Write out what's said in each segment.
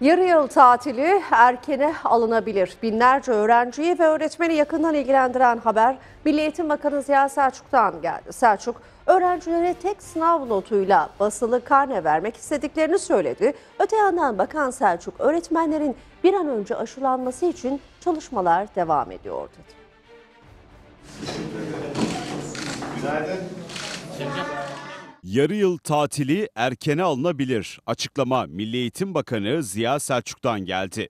Yarı yıl tatili erkene alınabilir. Binlerce öğrenciyi ve öğretmeni yakından ilgilendiren haber Milli Eğitim Bakanı Ziya Selçuk'tan geldi. Selçuk, öğrencilere tek sınav notuyla basılı karne vermek istediklerini söyledi. Öte yandan Bakan Selçuk, öğretmenlerin bir an önce aşılanması için çalışmalar devam ediyor dedi. Günaydın. Günaydın. Yarı yıl tatili erkene alınabilir. Açıklama Milli Eğitim Bakanı Ziya Selçuk'tan geldi.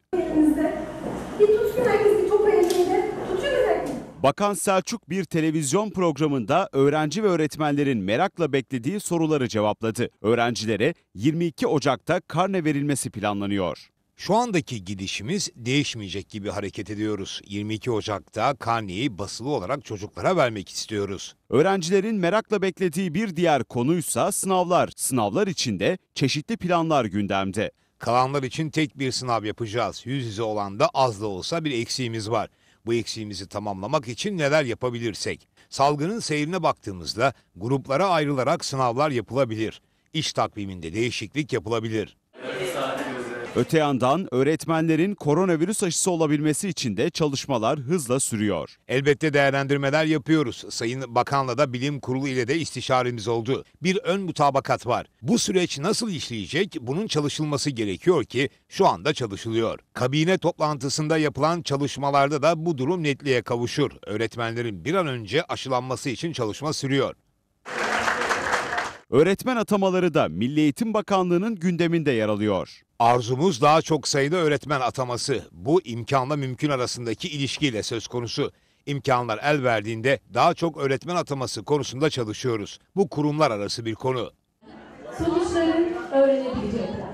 Bakan Selçuk bir televizyon programında öğrenci ve öğretmenlerin merakla beklediği soruları cevapladı. Öğrencilere 22 Ocak'ta karne verilmesi planlanıyor. Şu andaki gidişimiz değişmeyecek gibi hareket ediyoruz. 22 Ocak'ta karneyi basılı olarak çocuklara vermek istiyoruz. Öğrencilerin merakla beklediği bir diğer konuysa sınavlar. Sınavlar için de çeşitli planlar gündemde. Kalanlar için tek bir sınav yapacağız. Yüz yüze olan da az da olsa bir eksiğimiz var. Bu eksiğimizi tamamlamak için neler yapabilirsek. Salgının seyrine baktığımızda gruplara ayrılarak sınavlar yapılabilir. İş takviminde değişiklik yapılabilir. Öte yandan öğretmenlerin koronavirüs aşısı olabilmesi için de çalışmalar hızla sürüyor. Elbette değerlendirmeler yapıyoruz. Sayın Bakan'la da bilim kurulu ile de istişaremiz oldu. Bir ön mutabakat var. Bu süreç nasıl işleyecek? Bunun çalışılması gerekiyor ki şu anda çalışılıyor. Kabine toplantısında yapılan çalışmalarda da bu durum netliğe kavuşur. Öğretmenlerin bir an önce aşılanması için çalışma sürüyor. Öğretmen atamaları da Milli Eğitim Bakanlığı'nın gündeminde yer alıyor. Arzumuz daha çok sayıda öğretmen ataması. Bu imkanla mümkün arasındaki ilişkiyle söz konusu. İmkanlar el verdiğinde daha çok öğretmen ataması konusunda çalışıyoruz. Bu kurumlar arası bir konu. Sonuçları öğrenebilecekler.